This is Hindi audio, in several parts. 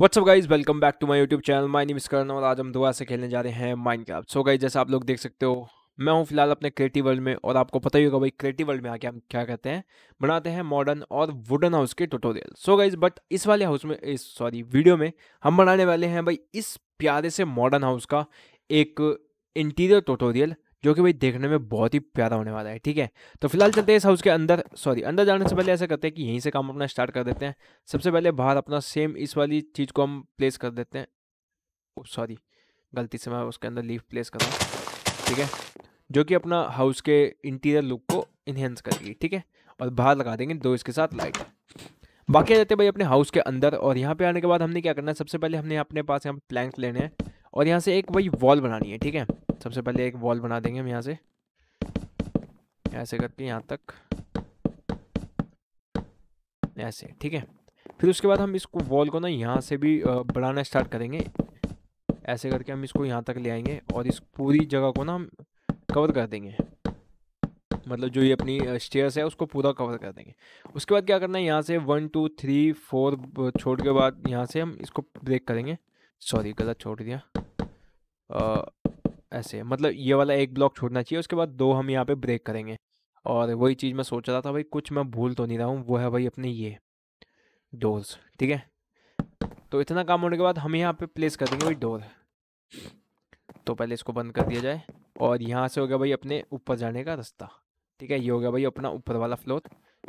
WhatsApp guys welcome back to my YouTube channel my name is Karan और आज हम दोबारा से खेलने जा रहे हैं माइंड क्राफ्ट सो गाइज जैसे आप लोग देख सकते हो मैं हूं फिलहाल अपने क्रिएटिव वर्ल्ड में और आपको पता ही होगा भाई क्रिएटिव वर्ल्ड में आके हम क्या कहते हैं बनाते हैं मॉडर्न और वुडन हाउस के टोटोरियल सो गाइज बट इस वाले हाउस में इस सॉरी वीडियो में हम बनाने वाले हैं भाई इस प्यारे से मॉडर्न हाउस का एक इंटीरियर ट्यूटोरियल जो कि भाई देखने में बहुत ही प्यारा होने वाला है ठीक है तो फिलहाल चलते हैं इस हाउस के अंदर सॉरी अंदर जाने से पहले ऐसा करते हैं कि यहीं से काम अपना स्टार्ट कर देते हैं सबसे पहले बाहर अपना सेम इस वाली चीज़ को हम प्लेस कर देते हैं सॉरी oh, गलती से मैं उसके अंदर लीफ प्लेस कर रहा हूँ ठीक है जो कि अपना हाउस के इंटीरियर लुक को इन्हेंस करेगी ठीक है और बाहर लगा देंगे दो इसके साथ लाइट बाकी आ जाते भाई अपने हाउस के अंदर और यहाँ पे आने के बाद हमने क्या करना है सबसे पहले हमने अपने पास यहाँ प्लैंक्स लेने हैं और यहाँ से एक भाई वॉल बनानी है ठीक है सबसे पहले एक वॉल बना देंगे हम यहाँ से ऐसे करके यहाँ तक ऐसे ठीक है फिर उसके बाद हम इसको वॉल को ना यहाँ से भी बढ़ाना स्टार्ट करेंगे ऐसे करके हम इसको यहाँ तक ले आएंगे और इस पूरी जगह को ना हम कवर कर देंगे मतलब जो ये अपनी स्टेयर्स है उसको पूरा कवर कर देंगे उसके बाद क्या करना है यहाँ से वन टू थ्री फोर छोड़ के बाद यहाँ से हम इसको ब्रेक करेंगे सॉरी गलत छोड़ दिया ऐसे मतलब ये वाला एक ब्लॉक छोड़ना चाहिए उसके बाद दो हम यहाँ पे ब्रेक करेंगे और वही चीज़ मैं सोच रहा था भाई कुछ मैं भूल तो नहीं रहा हूँ वो है भाई अपने ये डोर्स ठीक है तो इतना काम होने के बाद हम यहाँ पे प्लेस कर देंगे भाई डोर तो पहले इसको बंद कर दिया जाए और यहाँ से हो गया भाई अपने ऊपर जाने का रास्ता ठीक है ये हो गया भाई अपना ऊपर वाला फ्लोर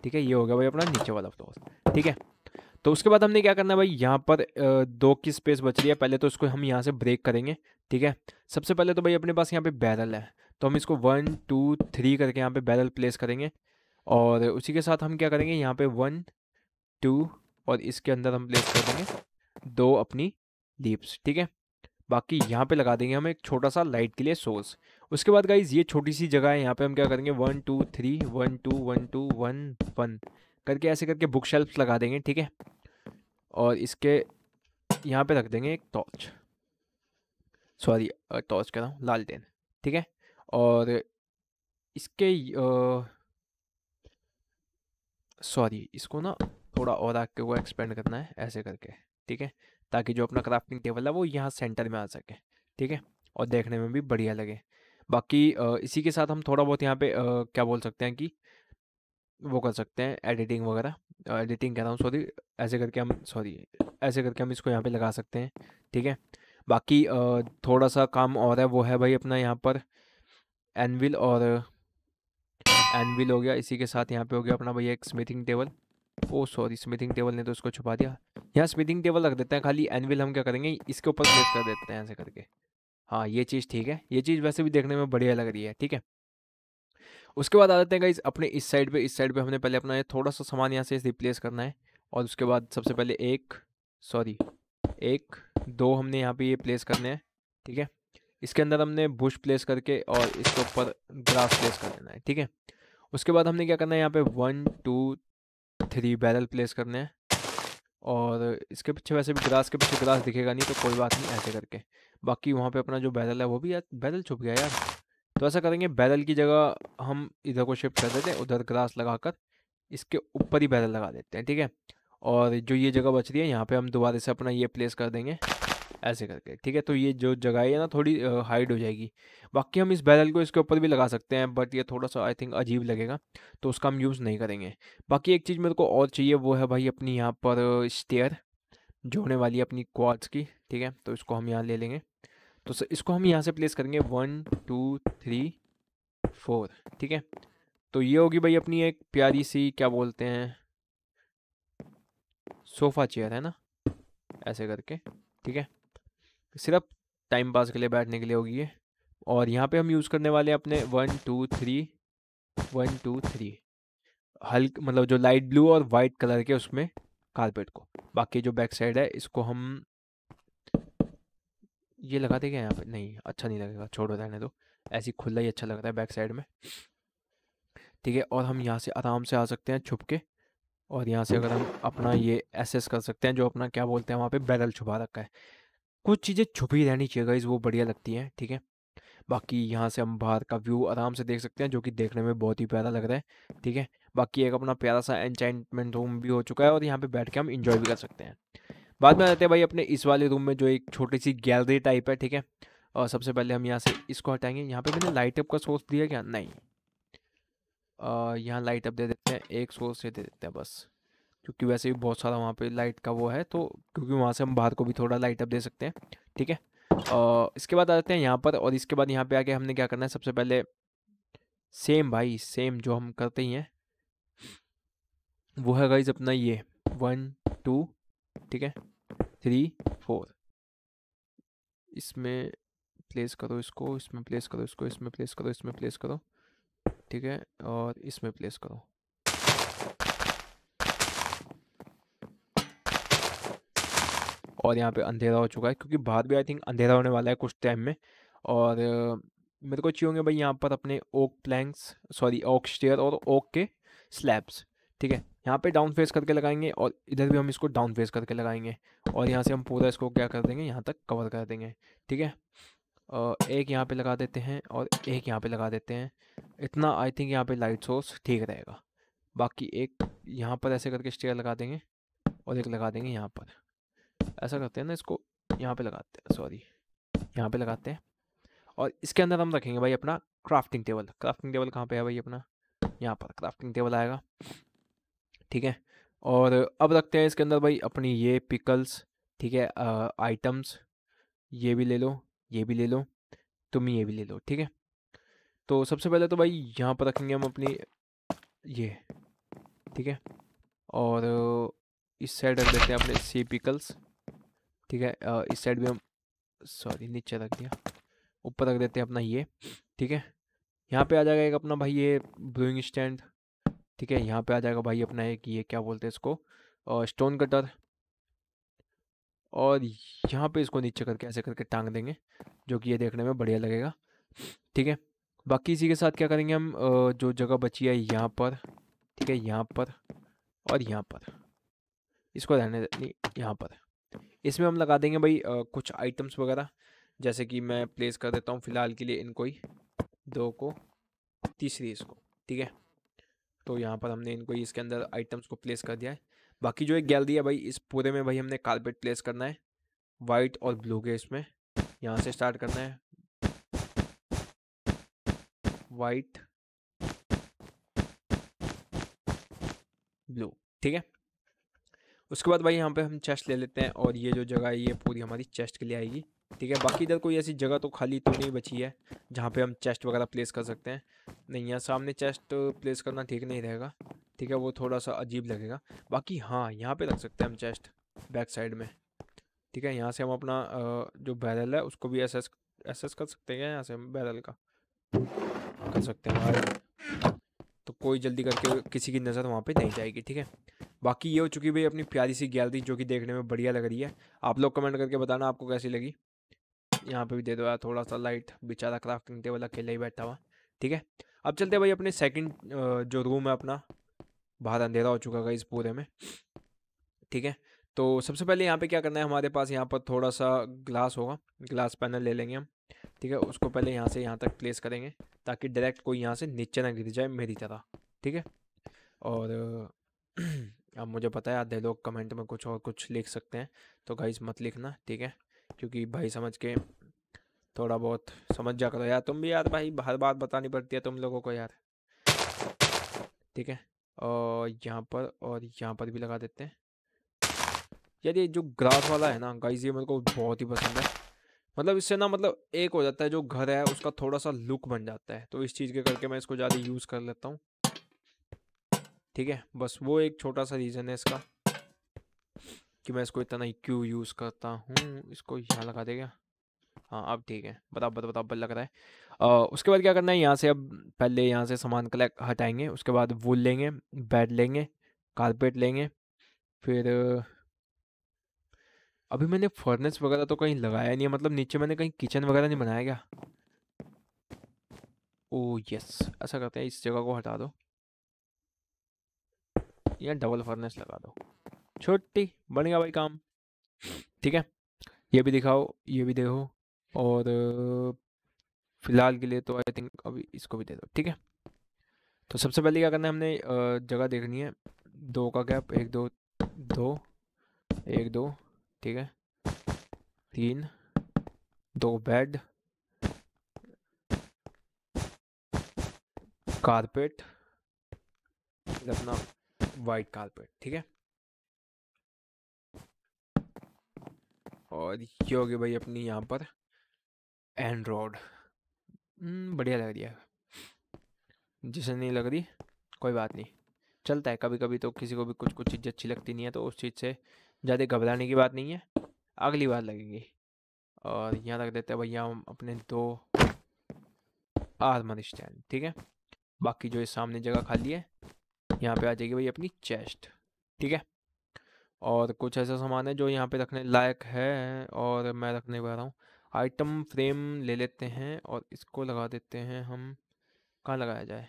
ठीक है ये हो गया भाई अपना नीचे वाला फ्लोर ठीक है तो उसके बाद हमने क्या करना है भाई यहाँ पर दो की स्पेस बच रही है पहले तो इसको हम यहाँ से ब्रेक करेंगे ठीक है सबसे पहले तो भाई अपने पास यहाँ पे बैरल है तो हम इसको वन टू थ्री करके यहाँ पे बैरल प्लेस करेंगे और उसी के साथ हम क्या करेंगे यहाँ पे वन टू और इसके अंदर हम प्लेस कर देंगे दो अपनी लीप्स ठीक है बाकी यहाँ पे लगा देंगे हम एक छोटा सा लाइट के लिए सोर्स उसके बाद गाइज ये छोटी सी जगह है यहाँ पे हम क्या करेंगे one two three one two one two one one करके ऐसे करके बुक शेल्फ लगा देंगे ठीक है और इसके यहाँ पे रख देंगे एक टॉर्च सॉरी टॉर्च कर रहा हूँ लालटेन ठीक है और इसके सॉरी इसको ना थोड़ा और आके वो एक्सपेंड करना है ऐसे करके ठीक है ताकि जो अपना क्राफ्टिंग टेबल है वो यहाँ सेंटर में आ सके ठीक है और देखने में भी बढ़िया लगे बाकी इसी के साथ हम थोड़ा बहुत यहाँ पे क्या बोल सकते हैं कि वो कर सकते हैं एडिटिंग वगैरह एडिटिंग कह रहा हूँ सॉरी ऐसे करके हम सॉरी ऐसे करके हम इसको यहाँ पे लगा सकते हैं ठीक है बाकी थोड़ा सा काम और है वो है भाई अपना यहाँ पर एनविल और एनविल हो गया इसी के साथ यहाँ पे हो गया अपना भैया एक smithing table oh sorry smithing table ने तो इसको छुपा दिया यहाँ स्मिथिंग टेबल रख देते हैं खाली एनविल हम क्या करेंगे इसके ऊपर प्लेट कर देते हैं ऐसे करके हाँ ये चीज़ ठीक है ये चीज़ वैसे भी देखने में बढ़िया लग रही है ठीक है उसके बाद आ जाते हैं गाइज अपने इस साइड पे इस साइड पे हमने पहले अपना थोड़ा सा सामान यहाँ से रिप्लेस करना है और उसके बाद सबसे पहले एक सॉरी एक दो हमने यहाँ पे ये प्लेस करने हैं ठीक है इसके अंदर हमने बुश प्लेस करके और इसके ऊपर ग्रास प्लेस कर देना है ठीक है उसके बाद हमने क्या करना है यहाँ पे one two three barrel place करने हैं और इसके पीछे वैसे भी ग्रास के पीछे ग्रास दिखेगा नहीं तो कोई बात नहीं ऐसे करके बाकी वहाँ पे अपना जो बैरल है वो भी यार बैरल छुप गया यार तो ऐसा करेंगे बैरल की जगह हम इधर को शिफ्ट कर देते हैं उधर ग्रास लगाकर इसके ऊपर ही बैरल लगा देते हैं ठीक है और जो ये जगह बच रही है यहाँ पे हम दोबारा से अपना ये प्लेस कर देंगे ऐसे करके ठीक है तो ये जो जगह है ना थोड़ी हाइड हो जाएगी बाकी हम इस बैरल को इसके ऊपर भी लगा सकते हैं बट ये थोड़ा सा आई थिंक अजीब लगेगा तो उसका हम यूज़ नहीं करेंगे बाकी एक चीज़ मेरे को और चाहिए वो है भाई अपनी यहाँ पर स्टेयर जो होने वाली है अपनी क्वार्ट्स की ठीक है तो इसको हम यहाँ ले लेंगे तो सर इसको हम यहाँ से प्लेस करेंगे वन टू थ्री फोर ठीक है तो ये होगी भाई अपनी एक प्यारी सी क्या बोलते हैं सोफ़ा चेयर है ना ऐसे करके ठीक है सिर्फ टाइम पास के लिए बैठने के लिए होगी ये और यहाँ पे हम यूज़ करने वाले हैं अपने one two three one two three hulk मतलब जो लाइट ब्लू और वाइट कलर के उसमें कारपेट को बाकी जो बैक साइड है इसको हम ये लगा देगा यहाँ पे नहीं अच्छा नहीं लगेगा छोड़ो रहने दो ऐसी खुला ही अच्छा लगता है बैक साइड में ठीक है और हम यहाँ से आराम से आ सकते हैं छुप के और यहाँ से अगर हम अपना ये एसेस कर सकते हैं जो अपना क्या बोलते हैं वहाँ पे बैरल छुपा रखा है कुछ चीज़ें छुपी रहनी चाहिए गाइज वो बढ़िया लगती हैं ठीक है बाकी यहाँ से हम बाहर का व्यू आराम से देख सकते हैं जो कि देखने में बहुत ही प्यारा लग रहा है ठीक है बाकी एक अपना प्यारा सा एंचाइटमेंट रूम भी हो चुका है और यहाँ पर बैठ के हम इंजॉय भी कर सकते हैं बाद में आते हैं भाई अपने इस वाले रूम में जो एक छोटी सी गैलरी टाइप है ठीक है और सबसे पहले हम यहाँ से इसको हटाएंगे यहाँ पे मैंने लाइट अप का सोर्स दिया क्या नहीं यहाँ लाइट अप दे देते हैं एक सोर्स से दे देते हैं बस क्योंकि वैसे भी बहुत सारा वहाँ पे लाइट का वो है तो क्योंकि वहाँ से हम बाहर को भी थोड़ा लाइट अप दे सकते हैं ठीक है और इसके बाद आ जाते हैं यहाँ पर और इसके बाद यहाँ पे आके हमने क्या करना है सबसे पहले सेम भाई सेम जो हम करते ही हैं वो है गाइज अपना ये वन टू ठीक है थ्री फोर इसमें प्लेस करो इसको इसमें प्लेस करो इसको इसमें प्लेस करो इसमें प्लेस करो ठीक है और इसमें प्लेस करो और यहाँ पे अंधेरा हो चुका है क्योंकि बाहर भी आई थिंक अंधेरा होने वाला है कुछ टाइम में और मेरे को चाहिए होंगे भाई यहाँ पर अपने oak planks sorry oak stair और ओक के स्लैब्स ठीक है यहाँ पे डाउन फेस करके लगाएंगे और इधर भी हम इसको डाउन फेस करके लगाएंगे और यहाँ से हम पूरा इसको क्या कर देंगे यहाँ तक कवर कर देंगे ठीक है एक यहाँ पे लगा देते हैं और एक यहाँ पे लगा देते हैं इतना आई थिंक यहाँ पे लाइट सोर्स ठीक रहेगा बाकी एक यहाँ पर ऐसे करके स्टेयर लगा देंगे और एक लगा देंगे यहाँ पर ऐसा करते हैं ना इसको यहाँ पर लगाते हैं सॉरी यहाँ पर लगाते हैं और इसके अंदर हम रखेंगे भाई अपना क्राफ्टिंग टेबल क्राफ्टिंग टेबल कहाँ पर है भाई अपना यहाँ पर क्राफ्टिंग टेबल आएगा ठीक है और अब रखते हैं इसके अंदर भाई अपनी ये पिकल्स ठीक है आइटम्स ये भी ले लो ये भी ले लो तुम ये भी ले लो ठीक है तो सबसे पहले तो भाई यहाँ पर रखेंगे हम अपनी ये ठीक है और इस साइड रख देते हैं अपने सी पिकल्स ठीक है इस साइड भी हम सॉरी नीचे रख दिया ऊपर रख देते हैं अपना ये ठीक है यहाँ पे आ जाएगा एक अपना भाई ये ब्रूइंग स्टैंड ठीक है यहाँ पे आ जाएगा भाई अपना एक ये क्या बोलते हैं इसको स्टोन कटर और यहाँ पे इसको नीचे करके ऐसे करके टांग देंगे जो कि ये देखने में बढ़िया लगेगा ठीक है बाकी इसी के साथ क्या करेंगे हम जो जगह बची है यहाँ पर ठीक है यहाँ पर और यहाँ पर इसको रहने यहाँ पर इसमें हम लगा देंगे भाई कुछ आइटम्स वगैरह जैसे कि मैं प्लेस कर देता हूँ फ़िलहाल के लिए इनको ही दो को तीसरी इसको ठीक है तो यहाँ पर हमने इनको इसके अंदर आइटम्स को प्लेस कर दिया है बाकी जो एक गैलरी है भाई इस पूरे में भाई हमने कारपेट प्लेस करना है वाइट और ब्लू के इसमें यहाँ से स्टार्ट करना है वाइट ब्लू ठीक है उसके बाद भाई यहाँ पे हम चेस्ट ले लेते हैं और ये जो जगह है ये पूरी हमारी चेस्ट के लिए आएगी ठीक है बाकी इधर कोई ऐसी जगह तो खाली तो नहीं बची है जहाँ पे हम चेस्ट वगैरह प्लेस कर सकते हैं नहीं यहाँ सामने चेस्ट प्लेस करना ठीक नहीं रहेगा ठीक है वो थोड़ा सा अजीब लगेगा बाकी हाँ यहाँ पे रख सकते हैं हम चेस्ट बैक साइड में ठीक है यहाँ से हम अपना जो बैरल है उसको भी एसेस एसेस कर सकते हैं यहाँ से हम बैरल का कर सकते हैं भाई तो कोई जल्दी करके किसी की नज़र वहाँ पर नहीं जाएगी ठीक है बाकी ये हो चुकी भाई अपनी प्यारी सी गैलरी जो कि देखने में बढ़िया लग रही है आप लोग कमेंट करके बताना आपको कैसी लगी यहाँ पे भी दे दो यार थोड़ा सा लाइट बेचारा क्राफ्टिंग टेबल अकेले ही बैठा हुआ ठीक है अब चलते हैं भाई अपने सेकंड जो रूम है अपना बाहर अंधेरा हो चुका है इस पूरे में ठीक है तो सबसे पहले यहाँ पे क्या करना है हमारे पास यहाँ पर थोड़ा सा ग्लास होगा ग्लास पैनल ले लेंगे हम ठीक है उसको पहले यहाँ से यहाँ तक प्लेस करेंगे ताकि डायरेक्ट कोई यहाँ से नीचे ना गिर जाए मेरी तरह ठीक है और अब मुझे पता है आधे लोग कमेंट में कुछ और कुछ लिख सकते हैं तो गाइस मत लिखना ठीक है क्योंकि भाई समझ के थोड़ा बहुत समझ जा करो यार तुम भी यार भाई हर बात बतानी पड़ती है तुम लोगों को यार ठीक है और यहाँ पर और यहाँ पर भी लगा देते हैं यार ये जो ग्रास वाला है ना गाइस ये मेरे को बहुत ही पसंद है मतलब इससे ना मतलब एक हो जाता है जो घर है उसका थोड़ा सा लुक बन जाता है तो इस चीज़ के करके मैं इसको ज़्यादा यूज़ कर लेता हूँ ठीक है बस वो एक छोटा सा रीज़न है इसका कि मैं इसको इतना ही क्यों यूज़ करता हूँ इसको यहाँ लगा देगा हाँ अब ठीक है बताओ बताओ बताओ लग रहा है आ, उसके बाद क्या करना है यहाँ से अब पहले यहाँ से सामान कलेक्ट हटाएंगे उसके बाद वो लेंगे बेड लेंगे कारपेट लेंगे फिर अभी मैंने फर्नेस वगैरह तो कहीं लगाया नहीं है मतलब नीचे मैंने कहीं किचन वगैरह नहीं बनाया क्या ओ यस ऐसा करते हैं इस जगह को हटा दो या डबल फर्नेस लगा दो छोटी गया भाई काम ठीक है ये भी दिखाओ ये भी देखो और फिलहाल के लिए तो आई थिंक अभी इसको भी दे दो ठीक है तो सबसे पहले क्या करना है हमने जगह देखनी है दो का गैप एक दो दो एक दो ठीक है तीन दो बेड कारपेट अपना वाइट कारपेट ठीक है और ये गया भाई अपनी यहाँ पर एंड रोड hmm, बढ़िया लग रही है जिसे नहीं लग रही कोई बात नहीं चलता है कभी कभी तो किसी को भी कुछ कुछ चीज़ अच्छी लगती नहीं है तो उस चीज़ से ज़्यादा घबराने की बात नहीं है अगली बार लगेगी और यहाँ रख देते हैं भैया हम अपने दो आर्मर स्टैंड ठीक है बाकी जो ये सामने जगह खाली है यहाँ पे आ जाएगी भाई अपनी चेस्ट ठीक है और कुछ ऐसा सामान है जो यहाँ पे रखने लायक है और मैं रखने वाला हूँ आइटम फ्रेम ले लेते हैं और इसको लगा देते हैं हम कहाँ लगाया जाए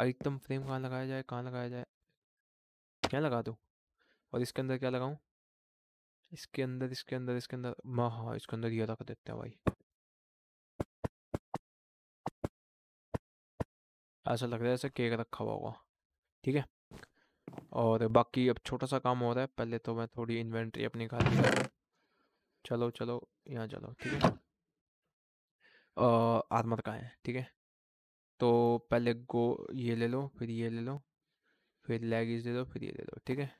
आइटम फ्रेम कहाँ लगाया जाए कहाँ लगाया जाए क्या लगा दो और इसके अंदर क्या लगाऊँ इसके अंदर इसके अंदर इसके अंदर हाँ इसके अंदर ये लगा देते हैं भाई ऐसा लग रहा है ऐसे केक रखा हुआ होगा ठीक है और बाकी अब छोटा सा काम हो रहा है पहले तो मैं थोड़ी इन्वेंट्री अपनी खाली चलो चलो यहाँ चलो ठीक है आत्मा का है ठीक है तो पहले गो ये ले लो फिर ये ले लो फिर लैगेज ले लो फिर ये ले लो ठीक है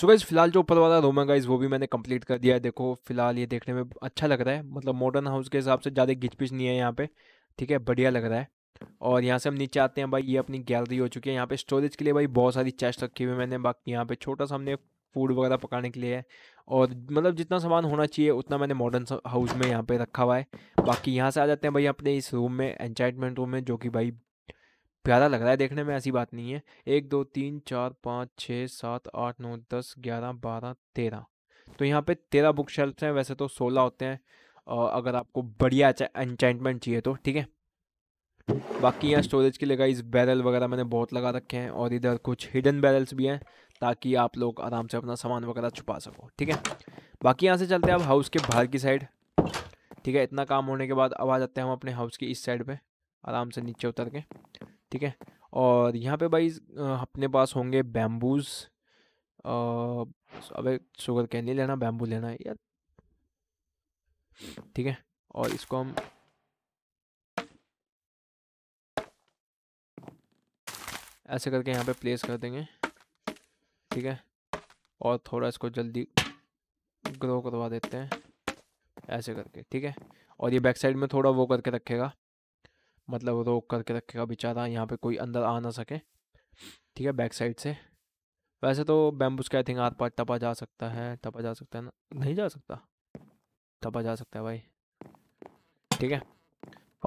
सो गाइज फिलहाल जो ऊपर वाला रूम है गाइज वो भी मैंने कंप्लीट कर दिया है देखो फिलहाल ये देखने में अच्छा लग रहा है मतलब मॉडर्न हाउस के हिसाब से ज़्यादा घिच पिच नहीं है यहाँ पे ठीक है बढ़िया लग रहा है और यहाँ से हम नीचे आते हैं भाई ये अपनी गैलरी हो चुकी है यहाँ पे स्टोरेज के लिए भाई बहुत सारी चेस्ट रखी हुई है मैंने बाकी यहाँ पे छोटा सा हमने फूड वगैरह पकाने के लिए है और मतलब जितना सामान होना चाहिए उतना मैंने मॉडर्न हाउस में यहाँ पे रखा हुआ है बाकी यहाँ से आ जाते हैं भाई अपने इस रूम में एंचाइटमेंट रूम में जो कि भाई प्यारा लग रहा है देखने में ऐसी बात नहीं है एक दो तीन चार पाँच छः सात आठ नौ दस ग्यारह बारह तेरह तो यहाँ पे तेरह बुक शेल्फ हैं वैसे तो सोलह होते हैं अगर आपको बढ़िया एंचाइटमेंट चाहिए तो ठीक है बाकी यहाँ स्टोरेज के लिए गाइस बैरल वगैरह मैंने बहुत लगा रखे हैं और इधर कुछ हिडन बैरल्स भी हैं ताकि आप लोग आराम से अपना सामान वगैरह छुपा सको ठीक है बाकी यहाँ से चलते हैं अब हाउस के बाहर की साइड ठीक है इतना काम होने के बाद अब आ जाते हैं हम अपने हाउस की इस साइड पे आराम से नीचे उतर के ठीक है और यहाँ पे भाई अपने पास होंगे बैम्बूज अबे शुगर कैन नहीं लेना बैम्बू लेना है यार ठीक है और इसको हम ऐसे करके यहाँ पे प्लेस कर देंगे ठीक है और थोड़ा इसको जल्दी ग्रो करवा देते हैं ऐसे करके ठीक है और ये बैक साइड में थोड़ा वो करके रखेगा मतलब रोक करके रखेगा बेचारा यहाँ पे कोई अंदर आ ना सके ठीक है बैक साइड से वैसे तो बैम्बूस के आई थिंक आर पार टपा जा सकता है टपा जा सकता है ना नहीं जा सकता टपा जा सकता है भाई ठीक है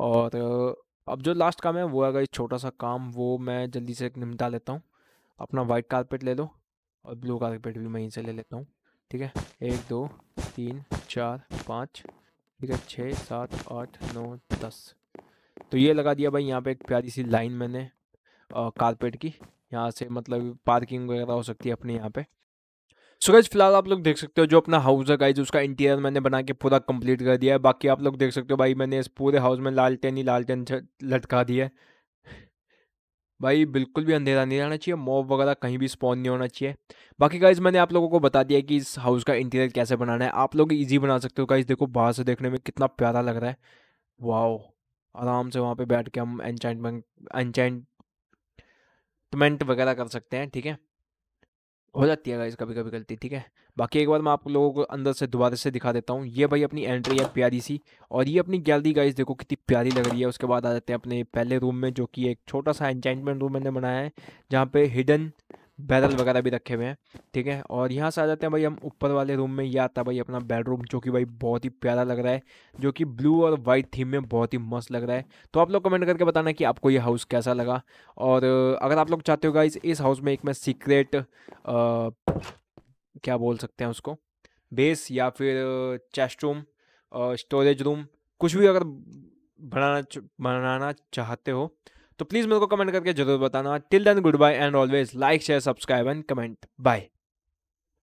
और अब जो लास्ट काम है वो है गाइस छोटा सा काम वो मैं जल्दी से निपटा लेता हूँ अपना वाइट कारपेट ले लो और ब्लू कारपेट भी मैं यहीं से ले लेता हूँ ठीक है एक दो तीन चार पाँच ठीक है छः सात आठ नौ दस तो ये लगा दिया भाई यहाँ पे एक प्यारी सी लाइन मैंने कारपेट की यहाँ से मतलब पार्किंग वगैरह हो सकती है अपने यहाँ पे सो गाइज फिलहाल आप लोग देख सकते हो जो अपना हाउस है गाइज उसका इंटीरियर मैंने बना के पूरा कंप्लीट कर दिया है बाकी आप लोग देख सकते हो भाई मैंने इस पूरे हाउस में लालटेन ही लालटेन लटका दिया है भाई बिल्कुल भी अंधेरा नहीं रहना चाहिए मॉब वगैरह कहीं भी स्पॉन नहीं होना चाहिए बाकी गाइज मैंने आप लोगों को बता दिया कि इस हाउस का इंटीरियर कैसे बनाना है आप लोग इजी बना सकते हो गाइज देखो बाहर से देखने में कितना प्यारा लग रहा है वाओ आराम से वहाँ पे बैठ के हम एनचैंटमेंट एनचैंटमेंट वगैरह कर सकते हैं ठीक है हो जाती है गाइस कभी कभी गलती ठीक है बाकी एक बार मैं आप लोगों को अंदर से दोबारा से दिखा देता हूँ ये भाई अपनी एंट्री है प्यारी सी और ये अपनी गैलरी गाइस देखो कितनी प्यारी लग रही है उसके बाद आ जाते हैं अपने पहले रूम में जो कि एक छोटा सा एंचाइंटमेंट रूम मैंने बनाया है जहाँ पे हिडन बैरल वगैरह भी रखे हुए हैं ठीक है और यहाँ से आ जाते हैं भाई हम ऊपर वाले रूम में ये आता है तो भाई अपना बेडरूम जो कि भाई बहुत ही प्यारा लग रहा है जो कि ब्लू और वाइट थीम में बहुत ही मस्त लग रहा है तो आप लोग कमेंट करके बताना कि आपको ये हाउस कैसा लगा और अगर आप लोग चाहते हो गाइज इस हाउस में एक मैं सीक्रेट आ, क्या बोल सकते हैं उसको बेस या फिर चेस्ट रूम स्टोरेज रूम कुछ भी अगर बनाना बनाना चाहते हो तो प्लीज़ मेरे को कमेंट करके जरूर बताना till then good bye and always like share subscribe and comment bye